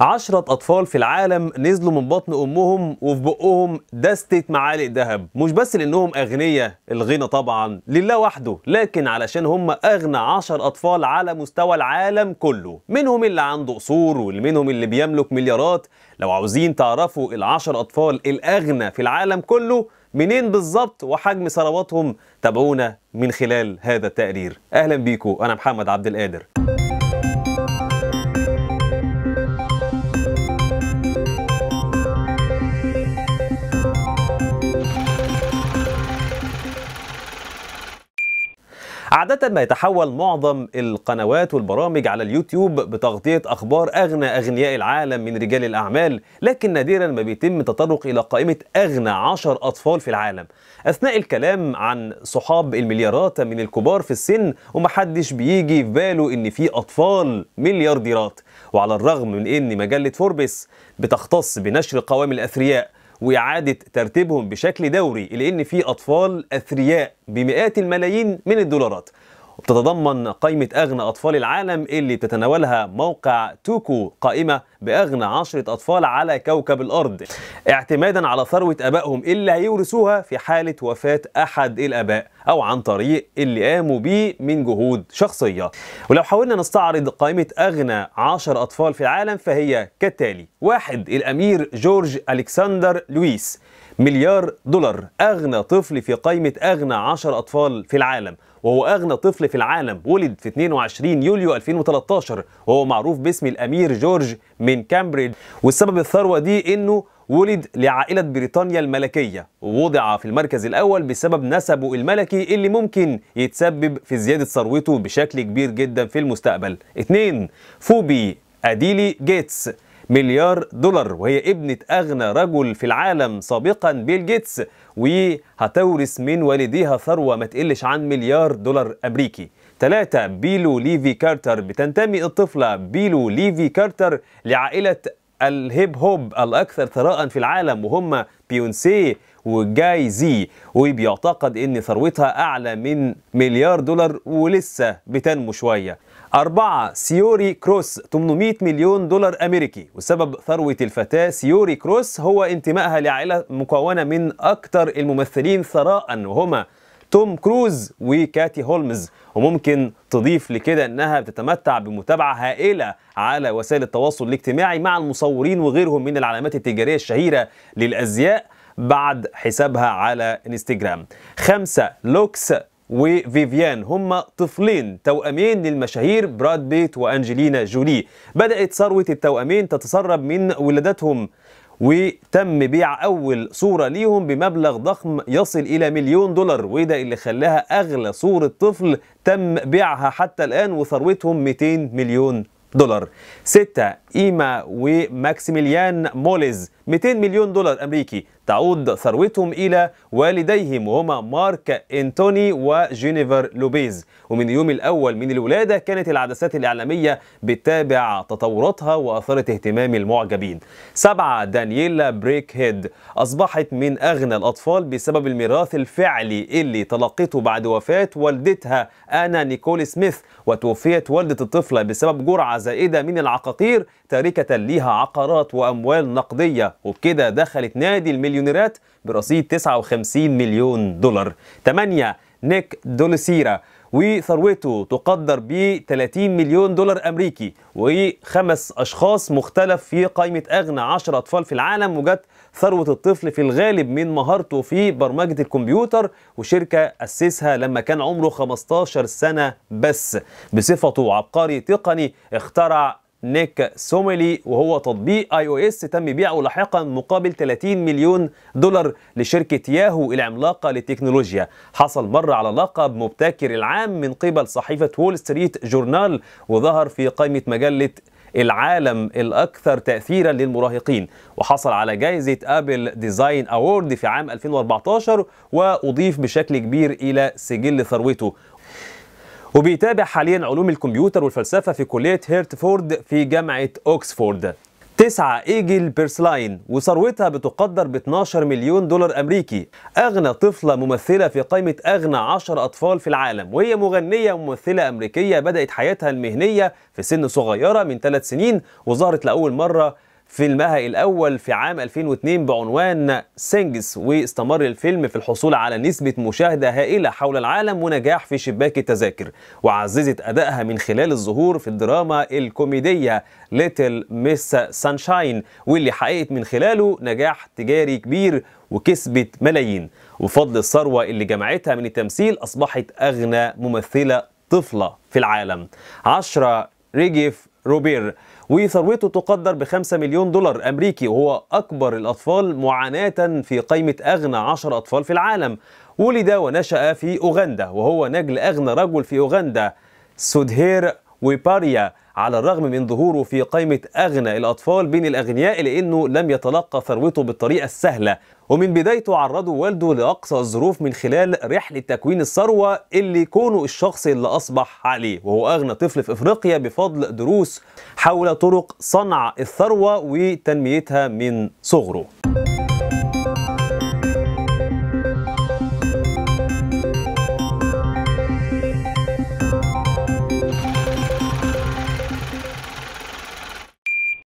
عشرة أطفال في العالم نزلوا من بطن أمهم وفي بقهم دستة معالق ذهب مش بس لأنهم أغنياء الغنى طبعا لله وحده لكن علشان هم أغنى عشر أطفال على مستوى العالم كله منهم اللي عنده قصور منهم اللي بيملك مليارات لو عاوزين تعرفوا العشر أطفال الأغنى في العالم كله منين بالظبط وحجم ثرواتهم تابعونا من خلال هذا التقرير أهلا بيكم أنا محمد عبد القادر عادة ما يتحول معظم القنوات والبرامج على اليوتيوب بتغطية أخبار أغنى أغنياء العالم من رجال الأعمال لكن نادرا ما بيتم التطرق إلى قائمة أغنى عشر أطفال في العالم أثناء الكلام عن صحاب المليارات من الكبار في السن ومحدش بيجي في باله إن في أطفال مليارديرات وعلى الرغم من إن مجلة فوربس بتختص بنشر قوام الأثرياء واعاده ترتيبهم بشكل دوري لان في اطفال اثرياء بمئات الملايين من الدولارات بتتضمن قائمة أغنى أطفال العالم اللي بتتناولها موقع توكو قائمة بأغنى عشرة أطفال على كوكب الأرض اعتمادا على ثروة أبائهم اللي هيورثوها في حالة وفاة أحد الآباء أو عن طريق اللي قاموا بيه من جهود شخصية ولو حاولنا نستعرض قائمة أغنى عشر أطفال في العالم فهي كالتالي واحد الأمير جورج ألكسندر لويس مليار دولار أغنى طفل في قائمة أغنى عشر أطفال في العالم وهو أغنى طفل في العالم ولد في 22 يوليو 2013 وهو معروف باسم الأمير جورج من كامبريدج والسبب الثروة دي إنه ولد لعائلة بريطانيا الملكية ووضع في المركز الأول بسبب نسبه الملكي اللي ممكن يتسبب في زيادة ثروته بشكل كبير جدا في المستقبل 2. فوبي أديلي جيتس مليار دولار وهي ابنة أغنى رجل في العالم سابقا بيل جيتس وهتورث من والديها ثروة ما تقلش عن مليار دولار أمريكي تلاتة بيلو ليفي كارتر بتنتمي الطفلة بيلو ليفي كارتر لعائلة الهيب هوب الأكثر ثراء في العالم وهم بيونسيه وجاي زي وبيعتقد ان ثروتها اعلى من مليار دولار ولسه بتنمو شويه أربعة سيوري كروس 800 مليون دولار أمريكي وسبب ثروة الفتاة سيوري كروس هو انتمائها لعائلة مكونة من أكثر الممثلين ثراء وهما توم كروز وكاتي هولمز وممكن تضيف لكده انها بتتمتع بمتابعه هائله على وسائل التواصل الاجتماعي مع المصورين وغيرهم من العلامات التجاريه الشهيره للازياء بعد حسابها على انستجرام خمسة لوكس وفيفيان هما طفلين توأمين للمشاهير براد بيت وأنجلينا جولي بدأت ثروة التوأمين تتسرب من ولادتهم وتم بيع أول صورة ليهم بمبلغ ضخم يصل إلى مليون دولار وده اللي خلاها أغلى صورة طفل تم بيعها حتى الآن وثروتهم 200 مليون دولار ستة إيما وماكسيميليان موليز 200 مليون دولار أمريكي تعود ثروتهم إلى والديهم وهما مارك إنتوني وجينيفر لوبيز ومن اليوم الأول من الولادة كانت العدسات الإعلامية بتتابع تطوراتها وأثارت اهتمام المعجبين سبعة دانييلا بريك هيد أصبحت من أغنى الأطفال بسبب الميراث الفعلي اللي تلقته بعد وفاة والدتها أنا نيكول سميث وتوفيت والدة الطفلة بسبب جرعة زائدة من العقاقير تاركة ليها عقارات وأموال نقدية وبكده دخلت نادي المليون مليونيرات برصيد 59 مليون دولار 8 نيك دولسيرا وثروته تقدر ب 30 مليون دولار امريكي وخمس اشخاص مختلف في قائمه اغنى 10 اطفال في العالم وجت ثروه الطفل في الغالب من مهارته في برمجه الكمبيوتر وشركه اسسها لما كان عمره 15 سنه بس بصفته عبقري تقني اخترع نيك سوميلي وهو تطبيق اي او اس تم بيعه لاحقا مقابل 30 مليون دولار لشركه ياهو العملاقه للتكنولوجيا حصل مره على لقب مبتكر العام من قبل صحيفه وول ستريت جورنال وظهر في قائمه مجله العالم الأكثر تأثيرا للمراهقين وحصل على جائزة أبل ديزاين أوورد في عام 2014 وأضيف بشكل كبير إلى سجل ثروته وبيتابع حاليا علوم الكمبيوتر والفلسفة في كلية هيرتفورد في جامعة أوكسفورد تسعة ايجل بيرسلاين وثروتها بتقدر ب 12 مليون دولار امريكي اغنى طفله ممثله في قائمه اغنى 10 اطفال في العالم وهي مغنيه وممثله امريكيه بدات حياتها المهنيه في سن صغيره من ثلاث سنين وظهرت لاول مره فيلمها الأول في عام 2002 بعنوان سينجز واستمر الفيلم في الحصول على نسبة مشاهدة هائلة حول العالم ونجاح في شباك التذاكر وعززت أدائها من خلال الظهور في الدراما الكوميدية ليتل ميس سانشاين واللي حققت من خلاله نجاح تجاري كبير وكسبت ملايين وفضل الثروة اللي جمعتها من التمثيل أصبحت أغنى ممثلة طفلة في العالم عشرة رجف روبير وثروته تقدر بخمسة مليون دولار أمريكي وهو أكبر الأطفال معاناة في قائمة أغنى 10 أطفال في العالم ولد ونشأ في أوغندا وهو نجل أغنى رجل في أوغندا سودهير ويباريا على الرغم من ظهوره في قائمة أغنى الأطفال بين الأغنياء لأنه لم يتلقى ثروته بالطريقة السهلة ومن بدايته عرضه والده لأقصى الظروف من خلال رحلة تكوين الثروة اللي كونه الشخص اللي أصبح عليه وهو أغنى طفل في إفريقيا بفضل دروس حول طرق صنع الثروة وتنميتها من صغره